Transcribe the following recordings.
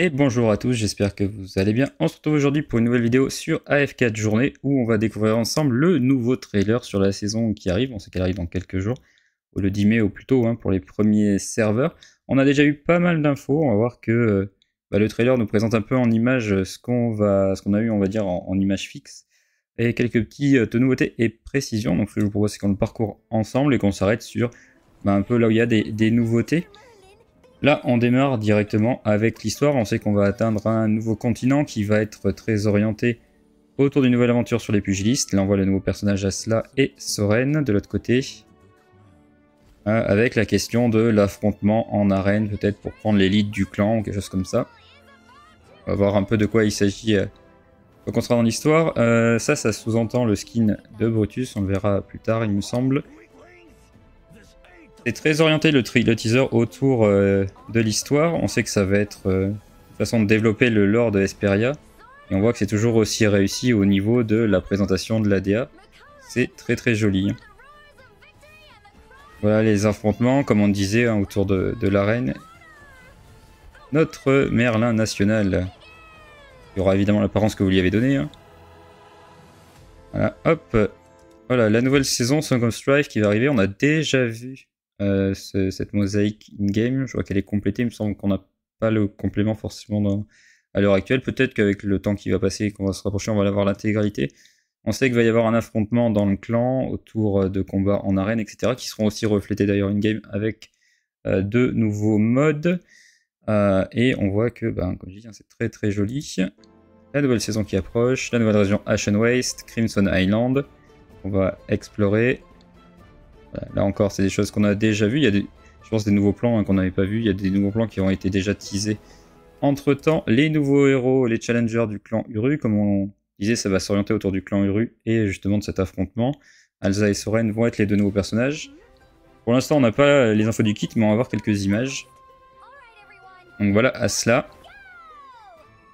Et bonjour à tous, j'espère que vous allez bien. On se retrouve aujourd'hui pour une nouvelle vidéo sur AF4 Journée où on va découvrir ensemble le nouveau trailer sur la saison qui arrive. On sait qu'elle arrive dans quelques jours, le 10 mai ou plus tôt hein, pour les premiers serveurs. On a déjà eu pas mal d'infos, on va voir que euh, bah, le trailer nous présente un peu en image euh, ce qu'on qu'on a eu on va dire en, image images fixes et quelques petites euh, nouveautés et précisions. Donc ce que je vous propose c'est qu'on le parcourt ensemble et qu'on s'arrête sur bah, un peu là où il y a des nouveautés. Là, on démarre directement avec l'histoire. On sait qu'on va atteindre un nouveau continent qui va être très orienté autour d'une nouvelle aventure sur les pugilistes. Là, on voit le nouveau personnage Asla et Soren de l'autre côté. Euh, avec la question de l'affrontement en arène, peut-être pour prendre l'élite du clan ou quelque chose comme ça. On va voir un peu de quoi il s'agit euh, au contraire dans l'histoire. Euh, ça, ça sous-entend le skin de Brutus, on le verra plus tard, il me semble. C'est très orienté le, teaser autour euh, de l'histoire. On sait que ça va être euh, une façon de développer le lore de Hesperia. Et on voit que c'est toujours aussi réussi au niveau de la présentation de la l'ADA. C'est très très joli. Voilà les affrontements, comme on disait, hein, autour de, l'arène. Notre Merlin national. Il y aura évidemment l'apparence que vous lui avez donnée. Hein. Voilà, hop. Voilà, la nouvelle saison Song of Strife qui va arriver. On a déjà vu euh, cette mosaïque in-game. Je vois qu'elle est complétée. Il me semble qu'on n'a pas le complément forcément à l'heure actuelle. Peut-être qu'avec le temps qui va passer et qu'on va se rapprocher, on va l'avoir l'intégralité. On sait qu'il va y avoir un affrontement dans le clan autour euh, de combats en arène, etc., qui seront aussi reflétés d'ailleurs in-game avec euh, deux nouveaux modes. Euh, et on voit que, ben, comme je dis, hein, c'est très très joli. La nouvelle saison qui approche, la nouvelle région Ashen Waste, Crimson Island. On va explorer Là encore, c'est des choses qu'on a déjà vues. Il y a des, je pense des nouveaux plans hein, qu'on n'avait pas vus. Il y a des nouveaux plans qui ont été déjà teasés. Entre temps, les nouveaux héros, les challengers du clan Uru, comme on disait, ça va s'orienter autour du clan Uru et justement de cet affrontement. Alza et Soren vont être les deux nouveaux personnages. Pour l'instant, on n'a pas les infos du kit, mais on va voir quelques images. Donc voilà, à cela.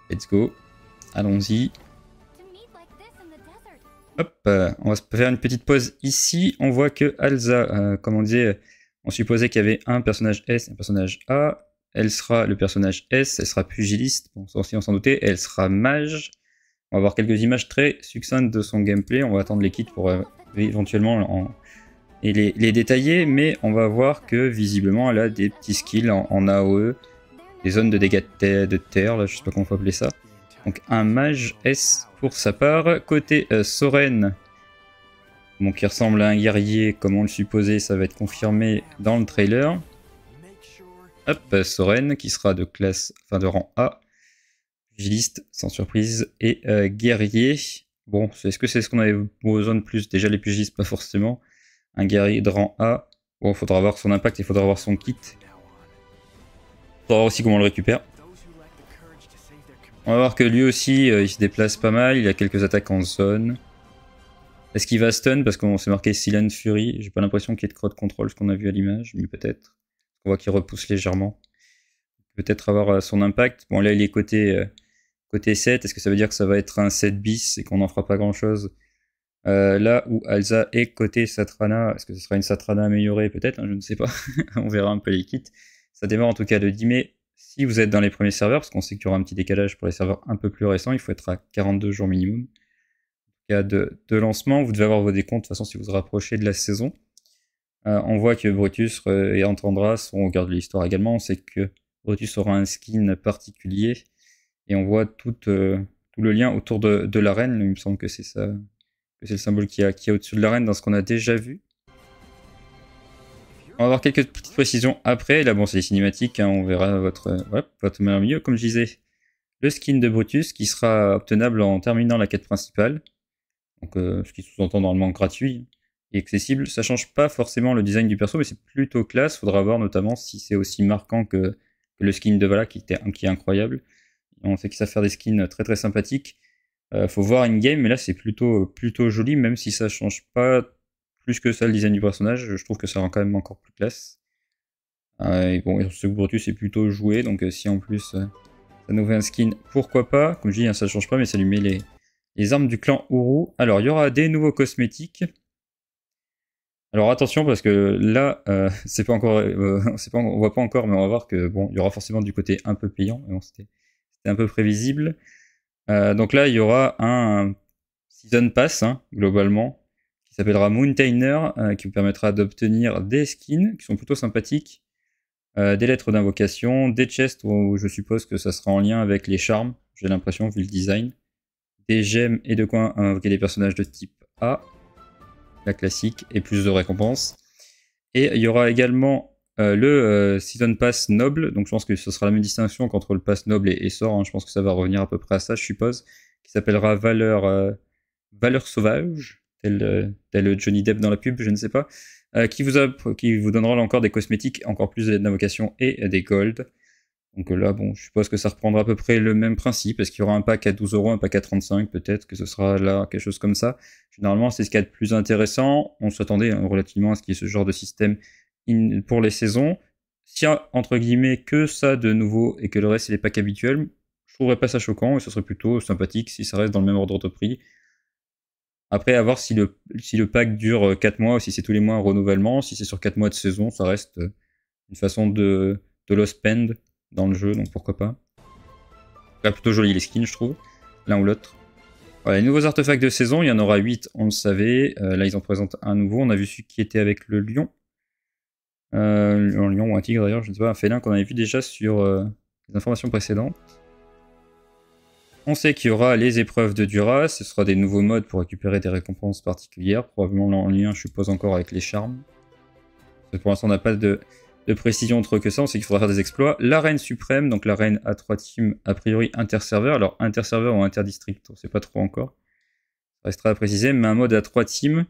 Let's go. Allons-y. Hop, euh, on va faire une petite pause ici. On voit que Alza, euh, comme on disait, on supposait qu'il y avait un personnage S et un personnage A. Elle sera le personnage S, elle sera pugiliste, bon, on s'en doutait, elle sera mage. On va voir quelques images très succinctes de son gameplay, on va attendre les kits pour euh, éventuellement les, détailler, mais on va voir que visiblement elle a des petits skills en, AOE, des zones de dégâts de, terre, là, je sais pas comment peut appeler ça. Donc un mage S pour sa part. Côté euh, Soren, bon, qui ressemble à un guerrier comme on le supposait, ça va être confirmé dans le trailer. Hop, euh, Soren qui sera de classe, enfin de rang A. pugiliste sans surprise, et euh, guerrier. Bon, est-ce que c'est ce qu'on avait besoin de plus Déjà les pugilistes pas forcément. Un guerrier de rang A. Bon, faudra voir son impact il faudra voir son kit. Faudra voir aussi comment on le récupère. On va voir que lui aussi, euh, il se déplace pas mal. Il a quelques attaques en zone. Est-ce qu'il va stun Parce qu'on s'est marqué Silent Fury. J'ai pas l'impression qu'il y ait de crowd control, ce qu'on a vu à l'image, mais peut-être. On voit qu'il repousse légèrement. Peut-être avoir euh, son impact. Bon, là, il est côté, euh, côté 7. Est-ce que ça veut dire que ça va être un 7 bis et qu'on n'en fera pas grand-chose Là où Alza est côté Satrana, est-ce que ce sera une Satrana améliorée Peut-être, hein, je ne sais pas. On verra un peu les kits. Ça démarre en tout cas le 10 mai si vous êtes dans les premiers serveurs, parce qu'on sait qu'il y aura un petit décalage pour les serveurs un peu plus récents, il faut être à 42 jours minimum. En cas de, lancement, vous devez avoir vos décomptes de toute façon si vous vous rapprochez de la saison. Euh, on voit que Brutus euh, et Antandras, on regarde l'histoire également, on sait que Brutus aura un skin particulier et on voit tout, euh, le lien autour de, l'arène. Il me semble que c'est ça, que c'est le symbole qui est au-dessus de l'arène dans ce qu'on a déjà vu. On va avoir quelques petites précisions après. Là, bon, c'est les cinématiques. Hein. on verra votre, votre meilleur milieu. Comme je disais, le skin de Brutus qui sera obtenable en terminant la quête principale. Donc, euh, ce qui sous-entend normalement gratuit et accessible. Ça change pas forcément le design du perso, mais c'est plutôt classe. Faudra voir notamment si c'est aussi marquant que, le skin de Vala qui, était, qui est incroyable. On sait qu'il savent faire des skins très très sympathiques. Euh, faut voir une game mais là c'est plutôt, plutôt joli, même si ça change pas que ça, le design du personnage, je trouve que ça rend quand même encore plus classe. Euh, et bon, ce Brutus c'est plutôt joué, donc euh, si en plus euh, ça nous fait un skin, pourquoi pas Comme je dis, hein, ça ne change pas, mais ça lui met les, armes du clan Uru. Alors, il y aura des nouveaux cosmétiques. Alors attention parce que là, c'est pas encore, pas, on voit pas encore, mais on va voir que bon, il y aura forcément du côté un peu payant, mais bon, c'était un peu prévisible. donc là, il y aura un, season pass hein, globalement qui s'appellera Moontainer, euh, qui vous permettra d'obtenir des skins qui sont plutôt sympathiques, euh, des lettres d'invocation, des chests où je suppose que ça sera en lien avec les charmes, j'ai l'impression, vu le design, des gemmes et de quoi invoquer des personnages de type A, la classique, et plus de récompenses. Et il y aura également euh, le Season Pass Noble, donc je pense que ce sera la même distinction qu'entre le Pass Noble et Essor, hein. je pense que ça va revenir à peu près à ça, je suppose, qui s'appellera Valeur, Valeur Sauvage tel, euh, le Johnny Depp dans la pub, je ne sais pas, euh, qui, vous qui vous donnera encore des cosmétiques, encore plus d'invocation et des golds. Donc là, bon, je suppose que ça reprendra à peu près le même principe, parce qu'il y aura un pack à 12 euros, un pack à 35 peut-être, que ce sera là quelque chose comme ça. Généralement, c'est ce qu'il y a de plus intéressant. On s'attendait hein, relativement à ce qu'il y ait ce genre de système pour les saisons. S'il a, entre guillemets, que ça de nouveau et que le reste, c'est les packs habituels, je trouverais pas ça choquant et ce serait plutôt sympathique si ça reste dans le même ordre de prix. Après, à voir si le, si le pack dure 4 euh, mois, ou si c'est tous les mois un renouvellement, si c'est sur 4 mois de saison, ça reste euh, une façon de, de spend dans le jeu, donc pourquoi pas. Là, plutôt joli les skins, je trouve, l'un ou l'autre. les nouveaux artefacts de saison, il y en aura 8, on le savait. Euh, là, ils en présentent un nouveau. On a vu celui qui était avec le lion. un lion ou un tigre d'ailleurs, je ne sais pas, un félin qu'on avait vu déjà sur les informations précédentes. On sait qu'il y aura les épreuves de Dura, ce sera des nouveaux modes pour récupérer des récompenses particulières, probablement en lien, je suppose, encore avec les charmes. Pour l'instant, on n'a pas de, précision entre que ça, on sait qu'il faudra faire des exploits. L'arène suprême, donc l'arène à trois teams, a priori interserveur, alors interserveur ou interdistrict, on ne sait pas trop encore. Ça restera à préciser, mais un mode à trois teams,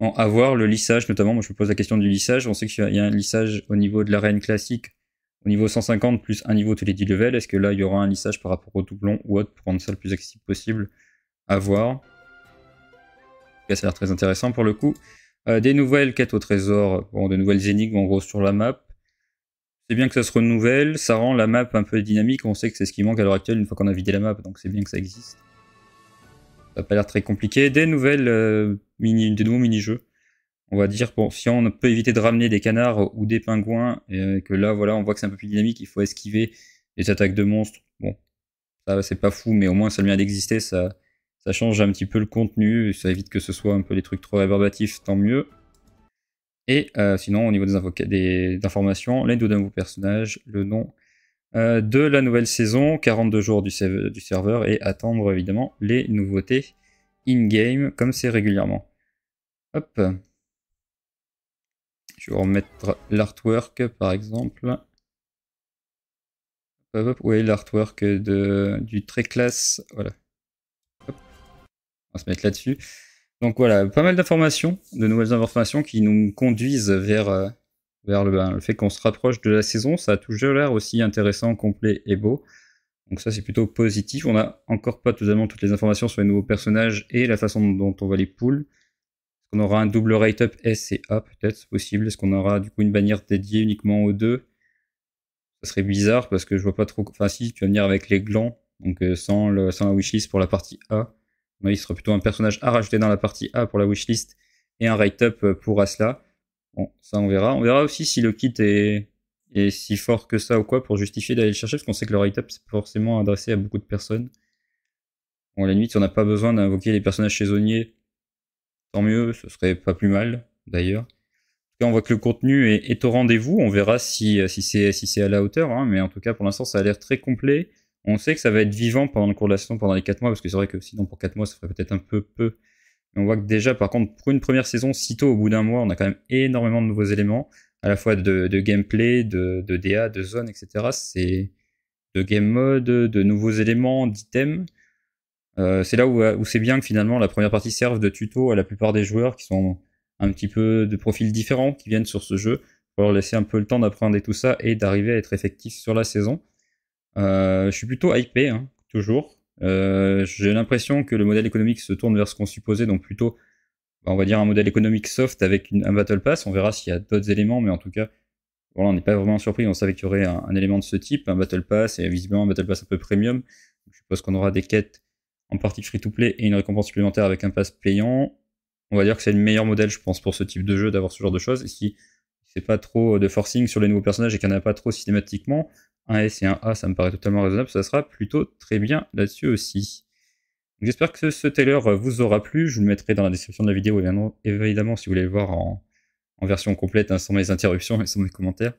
en avoir le lissage notamment, moi je me pose la question du lissage, on sait qu'il y a un lissage au niveau de l'arène classique au niveau 150 plus un niveau tous les 10 est-ce que là il y aura un lissage par rapport au doublon ou autre pour rendre ça le plus accessible possible À voir. ça a l'air très intéressant pour le coup. Euh, des nouvelles quêtes au trésor, bon, de nouvelles énigmes en gros sur la map. C'est bien que ça se renouvelle, ça rend la map un peu dynamique. On sait que c'est ce qui manque à l'heure actuelle une fois qu'on a vidé la map, donc c'est bien que ça existe. Ça n'a pas l'air très compliqué. Des nouvelles euh, mini, des nouveaux mini-jeux on va dire, que si on peut éviter de ramener des canards ou des pingouins, et euh, que là, voilà, on voit que c'est un peu plus dynamique, il faut esquiver les attaques de monstres. Bon, ça, c'est pas fou, mais au moins, ça vient d'exister, ça, change un petit peu le contenu, ça évite que ce soit un peu des trucs trop réverbatifs. tant mieux. Et euh, sinon, au niveau des, informations, les deux d'un nouveau personnage, le nom euh, de la nouvelle saison, 42 jours du, du serveur, et attendre évidemment les nouveautés in-game, comme c'est régulièrement. Hop je vais remettre l'artwork par exemple. Oui, l'artwork du très classe. Voilà. On va se mettre là-dessus. Donc voilà, pas mal d'informations, de nouvelles informations qui nous conduisent vers, euh, vers le, ben, le fait qu'on se rapproche de la saison. Ça a toujours l'air aussi intéressant, complet et beau. Donc ça, c'est plutôt positif. On n'a encore pas totalement toutes les informations sur les nouveaux personnages et la façon dont on va les poules. Est-ce qu'on aura un double write-up S et A peut-être, possible Est-ce qu'on aura du coup une bannière dédiée uniquement aux deux Ça serait bizarre parce que je vois pas trop. Enfin, si tu vas venir avec les glands, donc euh, sans, sans la wishlist pour la partie A. il sera plutôt un personnage à rajouter dans la partie A pour la wishlist et un write-up euh, pour Asla. Bon, ça on verra. On verra aussi si le kit est, est si fort que ça ou quoi pour justifier d'aller le chercher, parce qu'on sait que le write-up c'est forcément adressé à beaucoup de personnes. Bon, à la limite, on n'a pas besoin d'invoquer les personnages saisonniers tant mieux, ce serait pas plus mal d'ailleurs. En on voit que le contenu est, au rendez-vous. On verra si, euh, si c'est si à la hauteur, hein. mais en tout cas, pour l'instant, ça a l'air très complet. On sait que ça va être vivant pendant le cours de la saison, pendant les 4 mois, parce que c'est vrai que sinon pour 4 mois, ça ferait peut-être un peu peu. on voit que déjà, par contre, pour une première saison, sitôt au bout d'un mois, on a quand même énormément de nouveaux éléments, à la fois de, gameplay, de, de, DA, de zone, etc. C'est de game mode, de nouveaux éléments, d'items. Euh, c'est là euh, où, c'est bien que finalement la première partie serve de tuto à la plupart des joueurs qui sont un petit peu de profils différents qui viennent sur ce jeu pour leur laisser un peu le temps d'apprendre tout ça et d'arriver à être effectif sur la saison. Euh, je suis plutôt hypé, hein, toujours. J'ai l'impression que le modèle économique se tourne vers ce qu'on supposait, donc plutôt, bah, on va dire, un modèle économique soft avec un Battle Pass. On verra s'il y a d'autres éléments, mais en tout cas, on n'est pas vraiment surpris. On savait qu'il y aurait un, un, élément de ce type, un Battle Pass, et visiblement un Battle Pass un peu premium. Je suppose qu'on aura des quêtes en partie free-to-play et une récompense supplémentaire avec un pass payant, on va dire que c'est le meilleur modèle, je pense, pour ce type de jeu, d'avoir ce genre de choses. Et si c'est pas trop de forcing sur les nouveaux personnages et qu'il n'y en a pas trop systématiquement, un S et un A, ça me paraît totalement raisonnable, ça sera plutôt très bien là-dessus aussi. J'espère que ce tailor vous aura plu, je vous le mettrai dans la description de la vidéo, évidemment, si vous voulez le voir en, version complète, hein, sans mes interruptions et sans mes commentaires.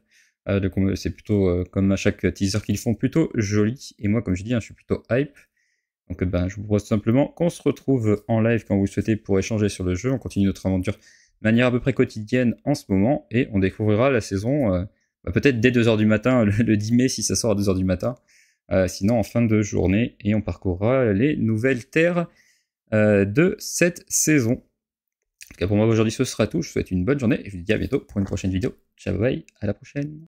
Euh, euh, c'est plutôt, euh, comme à chaque teaser qu'ils font, plutôt joli. Et moi, comme je dis, hein, je suis plutôt hype. Donc ben, je vous propose simplement qu'on se retrouve en live quand vous le souhaitez pour échanger sur le jeu. On continue notre aventure de manière à peu près quotidienne en ce moment et on découvrira la saison euh, bah, peut-être dès 2h du matin, le, 10 mai si ça sort à 2h du matin. Euh, sinon en fin de journée et on parcourra les nouvelles terres euh, de cette saison. En tout cas pour moi aujourd'hui ce sera tout. Je vous souhaite une bonne journée et je vous dis à bientôt pour une prochaine vidéo. Ciao bye, à la prochaine.